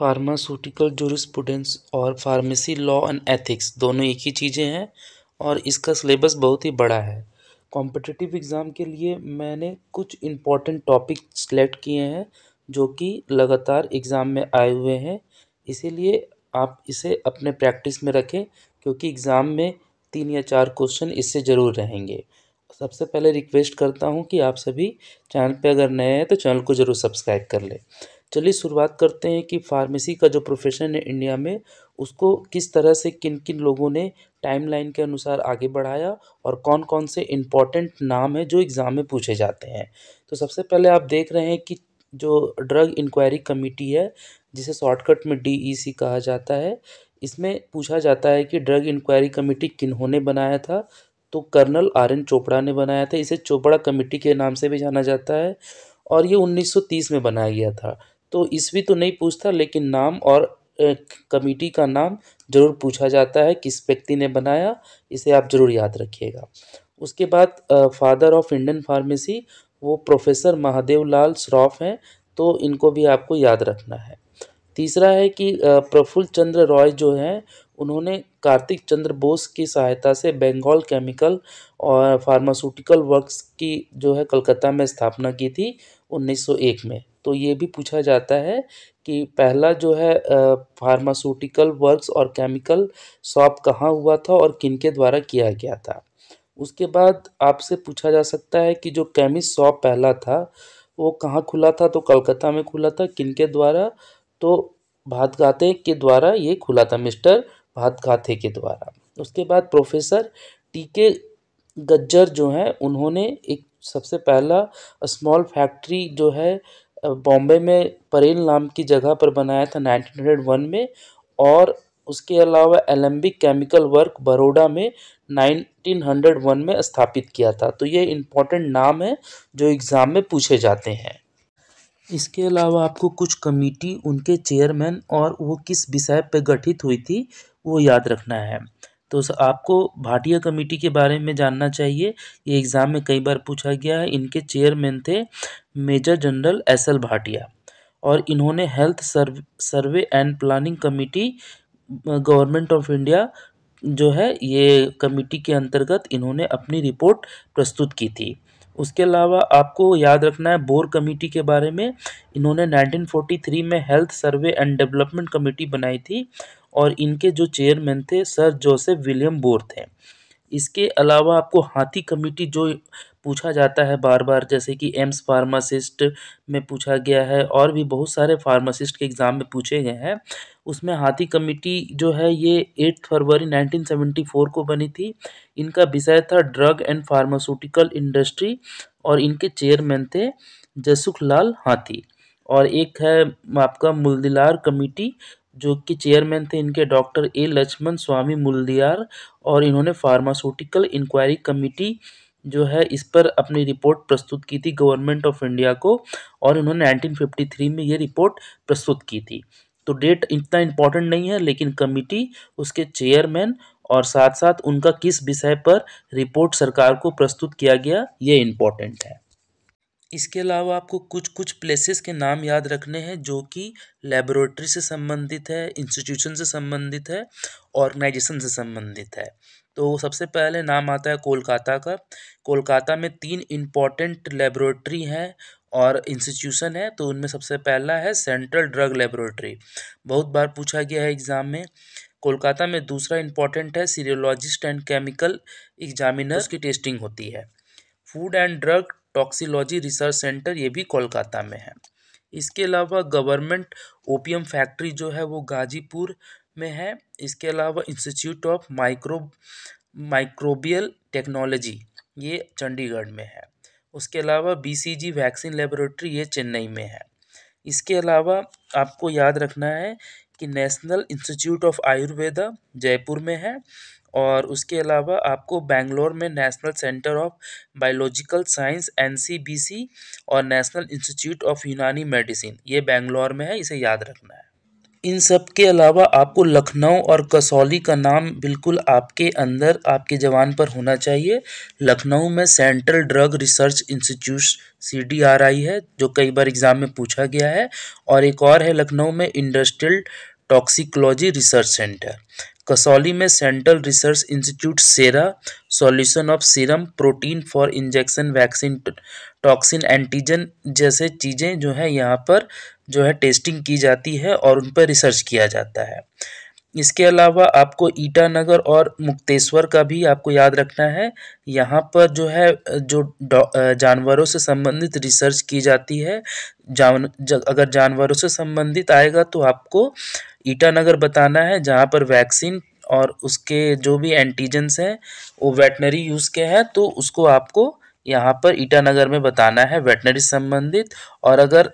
pharmaceutical जूरिसप्रूडेंस और pharmacy law and ethics दोनों एक ही चीज़ें हैं और इसका सिलेबस बहुत ही बड़ा है कॉम्पिटिटिव एग्ज़ाम के लिए मैंने कुछ इम्पॉर्टेंट टॉपिक सेलेक्ट किए हैं जो कि लगातार एग्ज़ाम में आए हुए हैं इसीलिए आप इसे अपने प्रैक्टिस में रखें क्योंकि एग्ज़ाम में तीन या चार क्वेश्चन इससे ज़रूर रहेंगे सबसे पहले रिक्वेस्ट करता हूँ कि आप सभी चैनल पे अगर नए हैं तो चैनल को ज़रूर सब्सक्राइब कर लें चलिए शुरुआत करते हैं कि फार्मेसी का जो प्रोफेशन है इंडिया में उसको किस तरह से किन किन लोगों ने टाइमलाइन के अनुसार आगे बढ़ाया और कौन कौन से इम्पॉर्टेंट नाम है जो एग्ज़ाम में पूछे जाते हैं तो सबसे पहले आप देख रहे हैं कि जो ड्रग इंक्वायरी कमेटी है जिसे शॉर्टकट में डी e कहा जाता है इसमें पूछा जाता है कि ड्रग इंक्वायरी कमेटी ने बनाया था तो कर्नल आर एन चोपड़ा ने बनाया था इसे चोपड़ा कमेटी के नाम से भी जाना जाता है और ये 1930 में बनाया गया था तो ईस्वी तो नहीं पूछता लेकिन नाम और कमिटी का नाम जरूर पूछा जाता है किस व्यक्ति ने बनाया इसे आप जरूर याद रखिएगा उसके बाद फादर ऑफ इंडियन फार्मेसी वो प्रोफेसर महादेव लाल श्रॉफ हैं तो इनको भी आपको याद रखना है तीसरा है कि प्रफुल्ल चंद्र रॉय जो हैं उन्होंने कार्तिक चंद्र बोस की सहायता से बंगाल केमिकल और फार्मास्यूटिकल वर्क्स की जो है कलकत्ता में स्थापना की थी 1901 में तो ये भी पूछा जाता है कि पहला जो है फार्मास्यूटिकल वर्क्स और केमिकल शॉप कहाँ हुआ था और किन के द्वारा किया गया था उसके बाद आपसे पूछा जा सकता है कि जो केमिस्ट शॉप पहला था वो कहाँ खुला था तो कलकत्ता में खुला था किन के द्वारा तो भातघाते के द्वारा ये खुला था मिस्टर भातघाते के द्वारा उसके बाद प्रोफेसर टी के गज्जर जो हैं उन्होंने एक सबसे पहला स्मॉल फैक्ट्री जो है बॉम्बे में परेल नाम की जगह पर बनाया था 1901 में और उसके अलावा एलम्बिक केमिकल वर्क बड़ोड़ा में 1901 में स्थापित किया था तो ये इम्पोर्टेंट नाम है जो एग्ज़ाम में पूछे जाते हैं इसके अलावा आपको कुछ कमेटी उनके चेयरमैन और वो किस विषय पर गठित हुई थी वो याद रखना है तो आपको भाटिया कमेटी के बारे में जानना चाहिए ये एग्ज़ाम में कई बार पूछा गया है इनके चेयरमैन थे major general S L Bhatia और इन्होंने health serve survey and planning committee government of India जो है ये कमेटी के अंतर्गत इन्होंने अपनी रिपोर्ट प्रस्तुत की थी उसके अलावा आपको याद रखना है बोर कमेटी के बारे में इन्होंने 1943 में health survey and development committee बनाई थी और इनके जो चेयरमैन थे सर जोसेफ विलियम बोर थे इसके अलावा आपको हाथी कमेटी जो पूछा जाता है बार बार जैसे कि एम्स फार्मासिस्ट में पूछा गया है और भी बहुत सारे फार्मासिस्ट के एग्ज़ाम में पूछे गए हैं उसमें हाथी कमेटी जो है ये एट फरवरी 1974 को बनी थी इनका विषय था ड्रग एंड फार्मास्यूटिकल इंडस्ट्री और इनके चेयरमैन थे जसुख लाल हाथी और एक है आपका मुलदिलार कमेटी जो कि चेयरमैन थे इनके डॉक्टर ए लक्ष्मण स्वामी मुलदियार और इन्होंने फार्मास्यूटिकल इंक्वायरी कमेटी जो है इस पर अपनी रिपोर्ट प्रस्तुत की थी गवर्नमेंट ऑफ इंडिया को और इन्होंने 1953 में ये रिपोर्ट प्रस्तुत की थी तो डेट इतना इम्पोर्टेंट नहीं है लेकिन कमिटी उसके चेयरमैन और साथ साथ उनका किस विषय पर रिपोर्ट सरकार को प्रस्तुत किया गया ये इम्पोर्टेंट है इसके अलावा आपको कुछ कुछ प्लेसेस के नाम याद रखने हैं जो कि लेबोरेटरी से संबंधित है इंस्टीट्यूशन से संबंधित है ऑर्गेनाइजेशन से संबंधित है तो सबसे पहले नाम आता है कोलकाता का कोलकाता में तीन इम्पॉर्टेंट लेबोरेटरी हैं और इंस्टीट्यूशन है तो उनमें सबसे पहला है सेंट्रल ड्रग लेबोरेटरी बहुत बार पूछा गया है एग्ज़ाम में कोलकाता में दूसरा इम्पॉर्टेंट है सीरियोलॉजिस्ट एंड केमिकल एग्ज़ामिनर्स की टेस्टिंग होती है food and drug toxicology research centre ये भी कोलकाता में है इसके अलावा गवर्नमेंट ओपियम फैक्ट्री जो है वो गाजीपुर में है इसके अलावा institute of micro microbial technology ये चंडीगढ़ में है उसके अलावा बीसीजी वैक्सीन लेबोरेटरी ये चेन्नई में है इसके अलावा आपको याद रखना है कि national institute of Ayurveda Jaipur में है और उसके अलावा आपको बैंगलोर में national centre of biological science and और national institute of Unani medicine ये बैंगलोर में है इसे याद रखना है इन सब के अलावा आपको लखनऊ और कसौली का नाम बिल्कुल आपके अंदर आपके जवान पर होना चाहिए लखनऊ में central drug research institute C D R I है जो कई बार एग्ज़ाम में पूछा गया है और एक और है लखनऊ में industrial toxicology research centre Kasauli में central research institute sera solution of serum protein for injection vaccine toxin antigen जैसे चीज़ें जो है यहाँ पर जो है टेस्टिंग की जाती है और उन पर रिसर्च किया जाता है इसके अलावा आपको ईटानगर और मुक्तेश्वर का भी आपको याद रखना है यहाँ पर जो है जो जानवरों से संबंधित रिसर्च की जाती है जान अगर जानवरों से संबंधित आएगा तो आपको ईटानगर बताना है जहाँ पर वैक्सीन और उसके जो भी एंटीजेंस हैं वो वेटनरी यूज़ के हैं तो उसको आपको यहाँ पर ईटानगर में बताना है वेटनरी संबंधित और अगर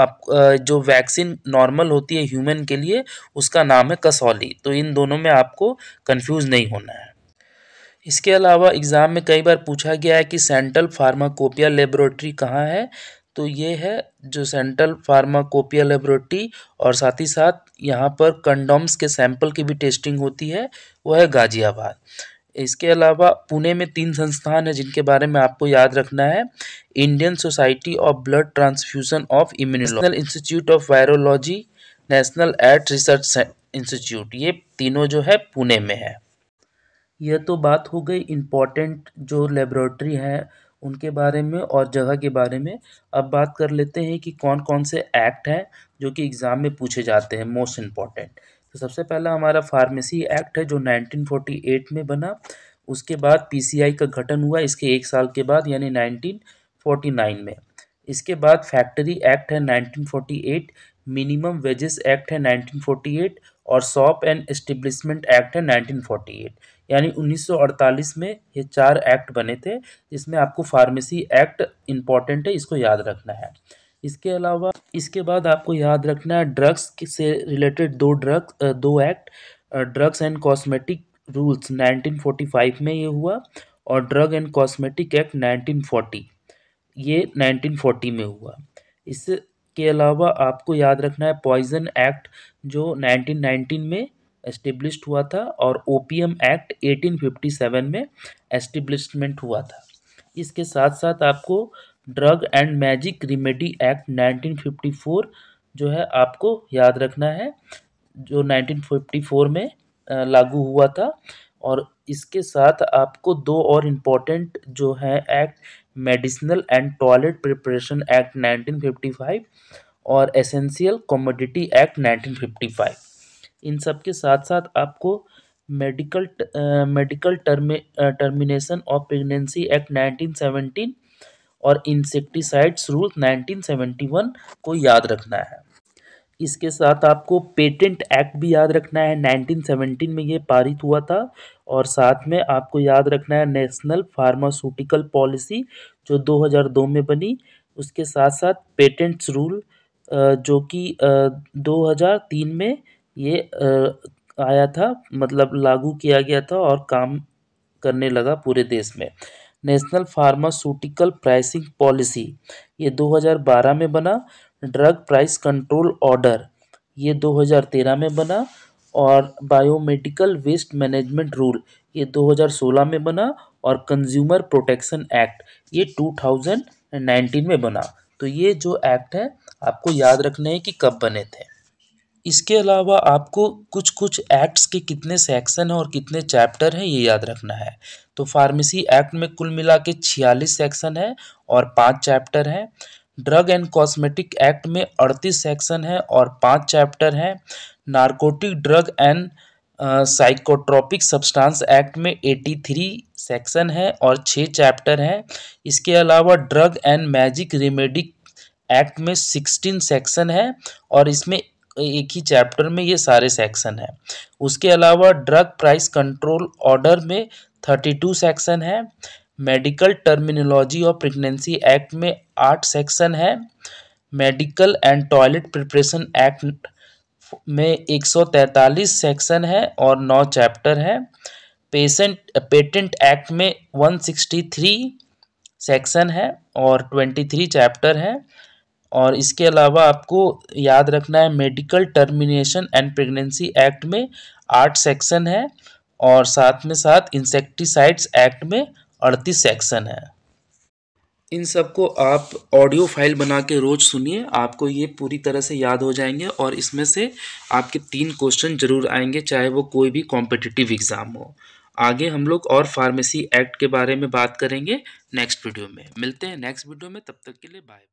आप जो वैक्सीन नॉर्मल होती है ह्यूमन के लिए उसका नाम है कसौली तो इन दोनों में आपको कंफ्यूज नहीं होना है इसके अलावा एग्ज़ाम में कई बार पूछा गया है कि सेंट्रल फार्माकोपिया लेबोरेटरी कहाँ है तो ये है जो सेंट्रल फार्माकोपिया लेबोरेटरी और साथ ही साथ यहाँ पर कंडोम्स के सैंपल की भी टेस्टिंग होती है वह है गाज़ियाबाद इसके अलावा पुणे में तीन संस्थान हैं जिनके बारे में आपको याद रखना है Indian society of blood transfusion of immunology national institute of virology national AIDS research institute ये तीनों जो है पुणे में है यह तो बात हो गई इम्पॉर्टेंट जो लेबोरेटरी हैं उनके बारे में और जगह के बारे में अब बात कर लेते हैं कि कौन कौन से एक्ट हैं जो कि एग्ज़ाम में पूछे जाते हैं मोस्ट इम्पॉर्टेंट तो सबसे पहला हमारा फार्मेसी एक्ट है जो 1948 में बना उसके बाद पीसीआई का गठन हुआ इसके एक साल के बाद यानी 1949 में इसके बाद फैक्ट्री एक्ट है 1948 मिनिमम वेजेस एक्ट है 1948 और शॉप एंड एस्टेब्लिशमेंट एक्ट है 1948 यानी 1948 में ये चार एक्ट बने थे जिसमें आपको फार्मेसी एक्ट इम्पॉर्टेंट है इसको याद रखना है इसके अलावा इसके बाद आपको याद रखना है ड्रग्स से रिलेटेड दो ड्रग्स दो act drugs and cosmetic rules 1945 में ये हुआ और ड्रग एंड कॉस्मेटिक एक्ट 1940 ये 1940 में हुआ इसके अलावा आपको याद रखना है पॉइजन एक्ट जो 1919 में एस्टेब्लिश हुआ था और ओपीएम एक्ट 1857 में एस्टेब्लिशमेंट हुआ था इसके साथ साथ आपको drug and magic remedy act 1954 जो है आपको याद रखना है जो 1954 में लागू हुआ था और इसके साथ आपको दो और इम्पॉर्टेंट जो है act medicinal and toilet preparation act 1955 और एसेंशियल कॉमोडिटी एक्ट 1955 इन सब के साथ साथ आपको medical medical termination of pregnancy act 1917 और इंसेक्टिसाइड्स रूल 1971 को याद रखना है इसके साथ आपको पेटेंट एक्ट भी याद रखना है 1917 में ये पारित हुआ था और साथ में आपको याद रखना है नेशनल फार्मास्यूटिकल पॉलिसी जो 2002 में बनी उसके साथ साथ पेटेंट्स रूल जो कि 2003 में ये आया था मतलब लागू किया गया था और काम करने लगा पूरे देश में नेशनल फार्मास्यूटिकल प्राइसिंग पॉलिसी ये 2012 में बना ड्रग प्राइस कंट्रोल ऑर्डर ये 2013 में बना और बायोमेडिकल वेस्ट मैनेजमेंट रूल ये 2016 में बना और कंज्यूमर प्रोटेक्शन एक्ट ये 2019 में बना तो ये जो एक्ट है आपको याद रखने हैं कि कब बने थे इसके अलावा आपको कुछ कुछ एक्ट्स के कितने सेक्शन हैं और कितने चैप्टर हैं ये याद रखना है तो फार्मेसी एक्ट में कुल मिला के छियालीस सेक्शन है और पाँच चैप्टर हैं ड्रग एंड कॉस्मेटिक एक्ट में अड़तीस सेक्शन है और पाँच चैप्टर हैं narcotic drug and psychotropic substance act में एटी थ्री सेक्शन है और छः चैप्टर हैं इसके अलावा drug and magic remedies act में सिक्सटीन सेक्शन है और इसमें एक ही चैप्टर में ये सारे सेक्शन हैं उसके अलावा ड्रग प्राइस कंट्रोल ऑर्डर में थर्टी टू सेक्शन है medical terminology of pregnancy act में आठ सेक्शन है medical and toilet preparation act में 143 सेक्शन है और नौ चैप्टर है पेशेंट पेटेंट एक्ट में 163 सेक्शन है और 23 चैप्टर है और इसके अलावा आपको याद रखना है medical termination and pregnancy act में आठ सेक्शन है और साथ में साथ इंसेक्टिसाइड्स एक्ट में अड़तीस सेक्शन है इन सबको आप ऑडियो फाइल बना के रोज़ सुनिए आपको ये पूरी तरह से याद हो जाएंगे और इसमें से आपके तीन क्वेश्चन जरूर आएंगे चाहे वो कोई भी कॉम्पिटिटिव एग्ज़ाम हो आगे हम लोग और फार्मेसी एक्ट के बारे में बात करेंगे नेक्स्ट वीडियो में मिलते हैं नेक्स्ट वीडियो में तब तक के लिए बाय बाय